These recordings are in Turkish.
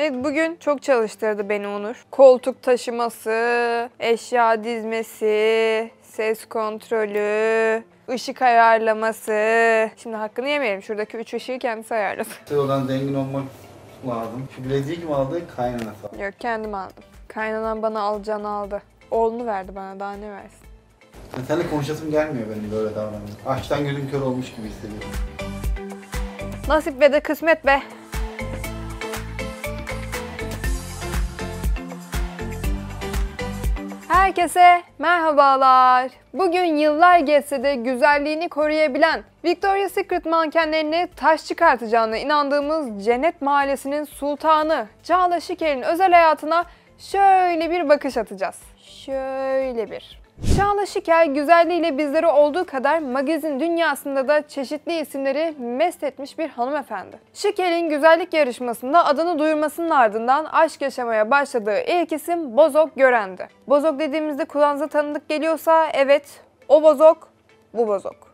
Evet bugün çok çalıştırdı beni Onur. Koltuk taşıması, eşya dizmesi, ses kontrolü, ışık ayarlaması. Şimdi hakkını yemeyelim. Şuradaki üç ışığı kendisi ayarladı. Şey olan zengin olmak lazım. Şu bileziği kim aldı? Kaynana sağ Yok kendim aldım. Kaynanan bana alacağını aldı. Oğlunu verdi bana daha ne versin. Ya seninle konuşasım gelmiyor benim böyle davranmak. Açtan gözüm kör olmuş gibi hissediyorum. Nasip ve de kısmet be. Herkese merhabalar. Bugün yıllar geçse de güzelliğini koruyabilen Victoria's Secret mankenlerini taş çıkartacağına inandığımız Cennet Mahallesi'nin sultanı Çağla Şiker'in özel hayatına şöyle bir bakış atacağız. Şöyle bir. Şahla Şikel güzelliğiyle bizlere olduğu kadar magazin dünyasında da çeşitli isimleri mest etmiş bir hanımefendi. Şikel'in güzellik yarışmasında adını duyurmasının ardından aşk yaşamaya başladığı ilk isim Bozok Gören'di. Bozok dediğimizde kulağınıza tanıdık geliyorsa evet o Bozok bu Bozok.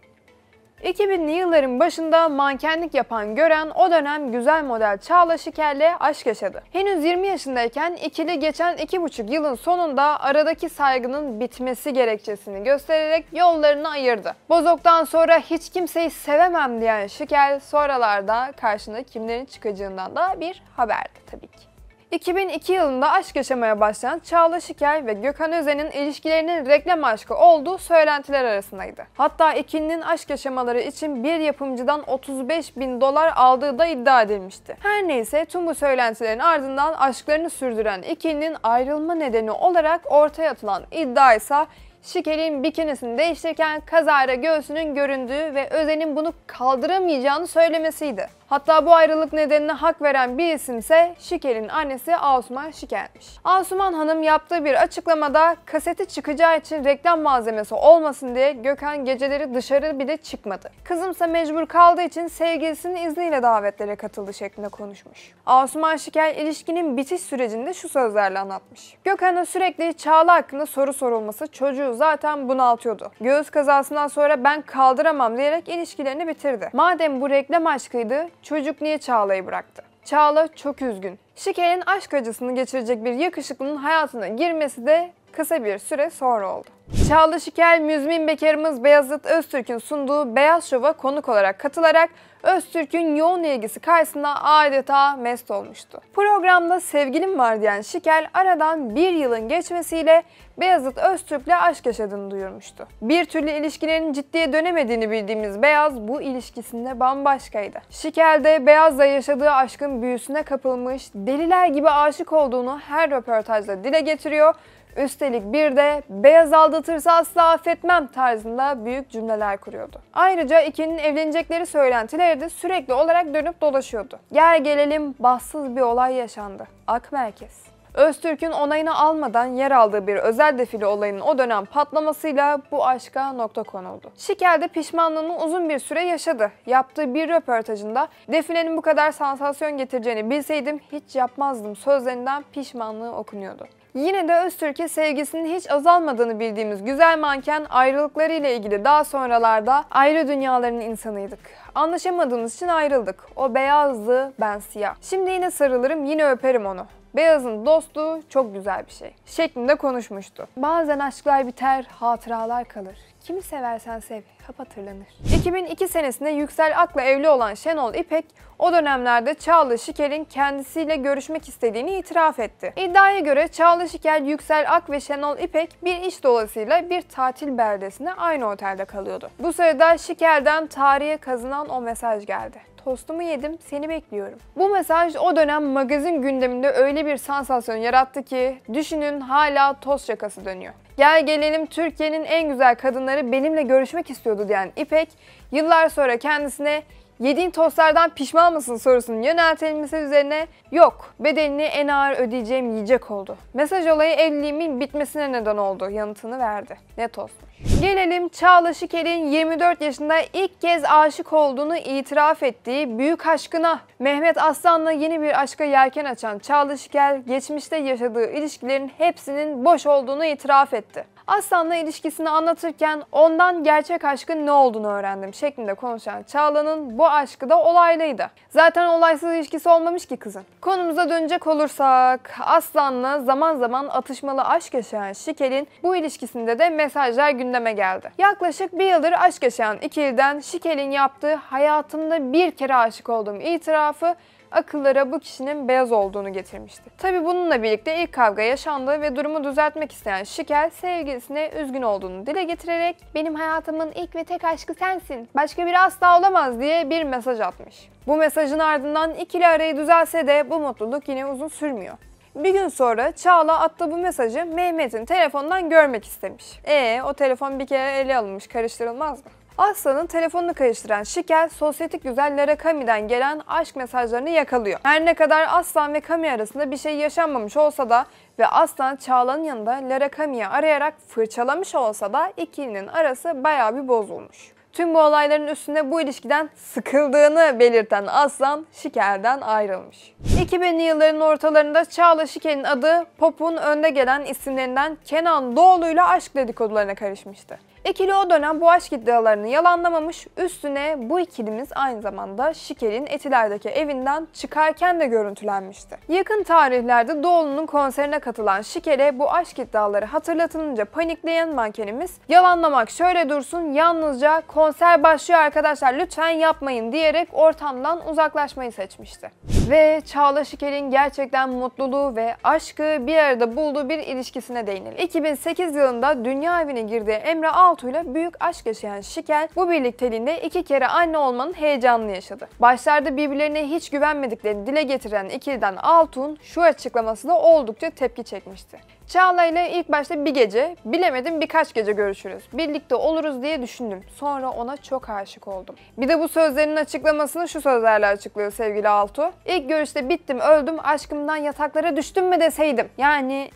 2000'li yılların başında mankenlik yapan Gören o dönem güzel model Çağla Şiker'le aşk yaşadı. Henüz 20 yaşındayken ikili geçen 2,5 yılın sonunda aradaki saygının bitmesi gerekçesini göstererek yollarını ayırdı. Bozok'tan sonra hiç kimseyi sevemem diyen Şiker sonralarda karşına kimlerin çıkacağından da bir haberdi tabii ki. 2002 yılında aşk yaşamaya başlayan Çağla Şikel ve Gökhan Özen'in ilişkilerinin reklam aşkı olduğu söylentiler arasındaydı. Hatta ikilinin aşk yaşamaları için bir yapımcıdan 35 bin dolar aldığı da iddia edilmişti. Her neyse tüm bu söylentilerin ardından aşklarını sürdüren ikilinin ayrılma nedeni olarak ortaya atılan iddia ise Şikel'in bikinisini değiştirirken kazara göğsünün göründüğü ve Özen'in bunu kaldıramayacağını söylemesiydi. Hatta bu ayrılık nedenine hak veren bir isimse Şikel'in annesi Asuman Şikel'miş. Asuman Hanım yaptığı bir açıklamada kaseti çıkacağı için reklam malzemesi olmasın diye Gökhan geceleri dışarı bile çıkmadı. Kızımsa mecbur kaldığı için sevgilisinin izniyle davetlere katıldı şeklinde konuşmuş. Asuman Şikel ilişkinin bitiş sürecinde şu sözlerle anlatmış. Gökhan'a sürekli Çağla hakkında soru sorulması çocuğu zaten bunaltıyordu. Göğüs kazasından sonra ben kaldıramam diyerek ilişkilerini bitirdi. Madem bu reklam aşkıydı çocuk niye Çağla'yı bıraktı? Çağla çok üzgün. Şikel'in aşk acısını geçirecek bir yakışıklının hayatına girmesi de kısa bir süre sonra oldu. Çağla Şikel, müzmin bekarımız Beyazıt Öztürk'ün sunduğu Beyaz Şov'a konuk olarak katılarak Öztürk'ün yoğun ilgisi karşısında adeta mest olmuştu. Programda sevgilim var diyen Şikel aradan bir yılın geçmesiyle Beyazıt Öztürk'le aşk yaşadığını duyurmuştu. Bir türlü ilişkilerin ciddiye dönemediğini bildiğimiz Beyaz bu ilişkisinde bambaşkaydı. Şikel de Beyaz'la yaşadığı aşkın büyüsüne kapılmış, deliler gibi aşık olduğunu her röportajda dile getiriyor Üstelik bir de beyaz aldatırsa asla affetmem tarzında büyük cümleler kuruyordu. Ayrıca ikinin evlenecekleri söylentileri de sürekli olarak dönüp dolaşıyordu. Gel gelelim bahtsız bir olay yaşandı. Ak Merkez. Öztürk'ün onayını almadan yer aldığı bir özel defile olayının o dönem patlamasıyla bu aşka nokta konuldu. Şikel'de pişmanlığını uzun bir süre yaşadı. Yaptığı bir röportajında defilenin bu kadar sansasyon getireceğini bilseydim hiç yapmazdım sözlerinden pişmanlığı okunuyordu. Yine de Öztürk'e sevgisinin hiç azalmadığını bildiğimiz güzel manken ayrılıkları ile ilgili daha sonralarda ayrı dünyaların insanıydık. Anlaşamadığımız için ayrıldık. O beyazdı, ben siyah. Şimdi yine sarılırım, yine öperim onu. Beyaz'ın dostluğu çok güzel bir şey şeklinde konuşmuştu. Bazen aşklar biter, hatıralar kalır. Kimi seversen sev, hep hatırlanır. 2002 senesinde Yüksel Ak'la evli olan Şenol İpek, o dönemlerde Çağla Şiker'in kendisiyle görüşmek istediğini itiraf etti. İddiaya göre Çağla Şiker, Yüksel Ak ve Şenol İpek bir iş dolasıyla bir tatil beldesinde aynı otelde kalıyordu. Bu sırada Şiker'den tarihe kazınan o mesaj geldi tostumu yedim, seni bekliyorum. Bu mesaj o dönem magazin gündeminde öyle bir sansasyon yarattı ki düşünün hala tost şakası dönüyor. Gel gelelim Türkiye'nin en güzel kadınları benimle görüşmek istiyordu diyen İpek, yıllar sonra kendisine yediğin tostlardan pişman mısın sorusunun yöneltilmesi üzerine yok bedelini en ağır ödeyeceğim yiyecek oldu. Mesaj olayı evliliğimin bitmesine neden oldu yanıtını verdi. Ne tost Gelelim Çağla Şikel'in 24 yaşında ilk kez aşık olduğunu itiraf ettiği büyük aşkına. Mehmet Aslan'la yeni bir aşka yelken açan Çağla Şikel, geçmişte yaşadığı ilişkilerin hepsinin boş olduğunu itiraf etti. Aslan'la ilişkisini anlatırken ondan gerçek aşkın ne olduğunu öğrendim şeklinde konuşan Çağla'nın bu aşkı da olaylıydı. Zaten olaysız ilişkisi olmamış ki kızın. Konumuza dönecek olursak Aslan'la zaman zaman atışmalı aşk yaşayan Şikel'in bu ilişkisinde de mesajlar gündeme geldi. Yaklaşık bir yıldır aşk yaşayan ikiliden Şikel'in yaptığı hayatımda bir kere aşık olduğum itirafı akıllara bu kişinin beyaz olduğunu getirmişti. Tabi bununla birlikte ilk kavga yaşandı ve durumu düzeltmek isteyen Şikel sevgilisine üzgün olduğunu dile getirerek benim hayatımın ilk ve tek aşkı sensin, başka biri asla olamaz diye bir mesaj atmış. Bu mesajın ardından ikili arayı düzelse de bu mutluluk yine uzun sürmüyor. Bir gün sonra Çağla attığı bu mesajı Mehmet'in telefondan görmek istemiş. E o telefon bir kere ele alınmış karıştırılmaz mı? Aslan'ın telefonunu karıştıran Şikel, sosyetik güzellere Kami'den gelen aşk mesajlarını yakalıyor. Her ne kadar Aslan ve Kami arasında bir şey yaşanmamış olsa da ve Aslan Çağla'nın yanında Lara Kami'yi arayarak fırçalamış olsa da ikilinin arası bayağı bir bozulmuş. Tüm bu olayların üstünde bu ilişkiden sıkıldığını belirten Aslan Şikerden ayrılmış. 2000'li yılların ortalarında Çağla Şikerin adı pop'un önde gelen isimlerinden Kenan Doğulu ile aşk dedikodularına karışmıştı. İkili o dönem bu aşk iddialarını yalanlamamış, üstüne bu ikilimiz aynı zamanda Şikerin Etiler'deki evinden çıkarken de görüntülenmişti. Yakın tarihlerde Doğulu'nun konserine katılan Şikere bu aşk iddiaları hatırlatılınca panikleyen mankenimiz yalanlamak şöyle dursun yalnızca konser konser başlıyor arkadaşlar lütfen yapmayın diyerek ortamdan uzaklaşmayı seçmişti. Ve Çağla Şikel'in gerçekten mutluluğu ve aşkı bir arada bulduğu bir ilişkisine değinelim. 2008 yılında dünya evine girdiği Emre Altuğ ile büyük aşk yaşayan Şikel bu birlikteliğinde iki kere anne olmanın heyecanını yaşadı. Başlarda birbirlerine hiç güvenmediklerini dile getiren ikiliden Altuğ'un şu açıklaması da oldukça tepki çekmişti. Çağla ile ilk başta bir gece, bilemedim birkaç gece görüşürüz. Birlikte oluruz diye düşündüm. Sonra ona çok aşık oldum. Bir de bu sözlerinin açıklamasını şu sözlerle açıklıyor sevgili Altuğ. İlk görüşte bittim öldüm aşkımdan yataklara düştüm mü deseydim. Yani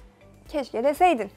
keşke deseydin.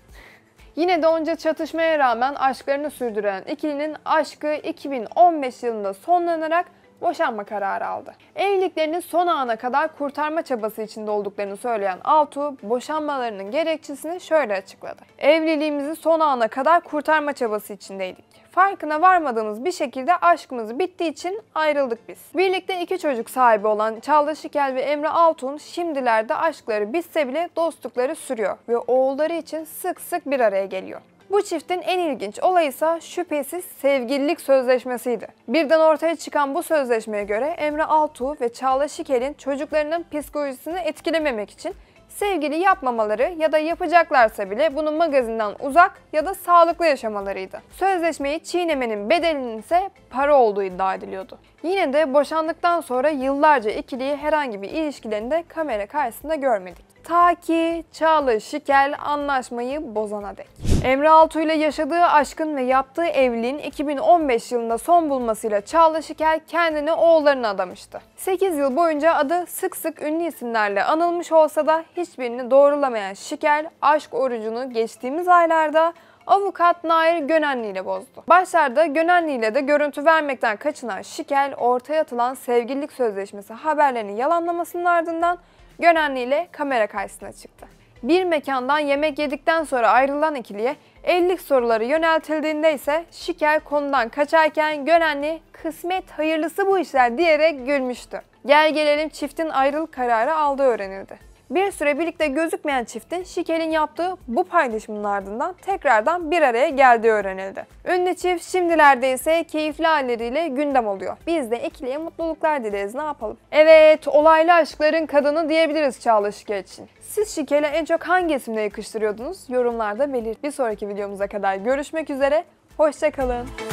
Yine de onca çatışmaya rağmen aşklarını sürdüren ikilinin aşkı 2015 yılında sonlanarak boşanma kararı aldı. Evliliklerinin son ana kadar kurtarma çabası içinde olduklarını söyleyen Altu, boşanmalarının gerekçesini şöyle açıkladı. Evliliğimizi son ana kadar kurtarma çabası içindeydik. Farkına varmadığımız bir şekilde aşkımız bittiği için ayrıldık biz. Birlikte iki çocuk sahibi olan Çağla Şikel ve Emre Altun şimdilerde aşkları bitse bile dostlukları sürüyor ve oğulları için sık sık bir araya geliyor. Bu çiftin en ilginç olayı ise şüphesiz sevgililik sözleşmesiydi. Birden ortaya çıkan bu sözleşmeye göre Emre Altuğ ve Çağla Şikel'in çocuklarının psikolojisini etkilememek için sevgili yapmamaları ya da yapacaklarsa bile bunun magazinden uzak ya da sağlıklı yaşamalarıydı. Sözleşmeyi çiğnemenin bedelinin ise para olduğu iddia ediliyordu. Yine de boşandıktan sonra yıllarca ikiliyi herhangi bir ilişkilerinde kamera karşısında görmedik. Ta ki Çağla Şikel anlaşmayı bozana dek. Emre Altuğ ile yaşadığı aşkın ve yaptığı evliliğin 2015 yılında son bulmasıyla Çağla Şikel kendini oğullarına adamıştı. 8 yıl boyunca adı sık sık ünlü isimlerle anılmış olsa da hiçbirini doğrulamayan Şikel aşk orucunu geçtiğimiz aylarda Avukat Nair Gönenli ile bozdu. Başlarda Gönenli ile de görüntü vermekten kaçınan Şikel ortaya atılan sevgililik sözleşmesi haberlerini yalanlamasının ardından Gönenli ile kamera karşısına çıktı. Bir mekandan yemek yedikten sonra ayrılan ikiliye evlilik soruları yöneltildiğinde ise Şikel konudan kaçarken Gönenli kısmet hayırlısı bu işler diyerek gülmüştü. Gel gelelim çiftin ayrılık kararı aldığı öğrenildi. Bir süre birlikte gözükmeyen çiftin Şikel'in yaptığı bu paylaşımın ardından tekrardan bir araya geldiği öğrenildi. Ünlü çift şimdilerde ise keyifli halleriyle gündem oluyor. Biz de ikiliye mutluluklar dileriz ne yapalım. Evet olaylı aşkların kadını diyebiliriz Çağla Şikel için. Siz Şikel'e en çok hangi isimle yakıştırıyordunuz? Yorumlarda belirt. Bir sonraki videomuza kadar görüşmek üzere. Hoşçakalın.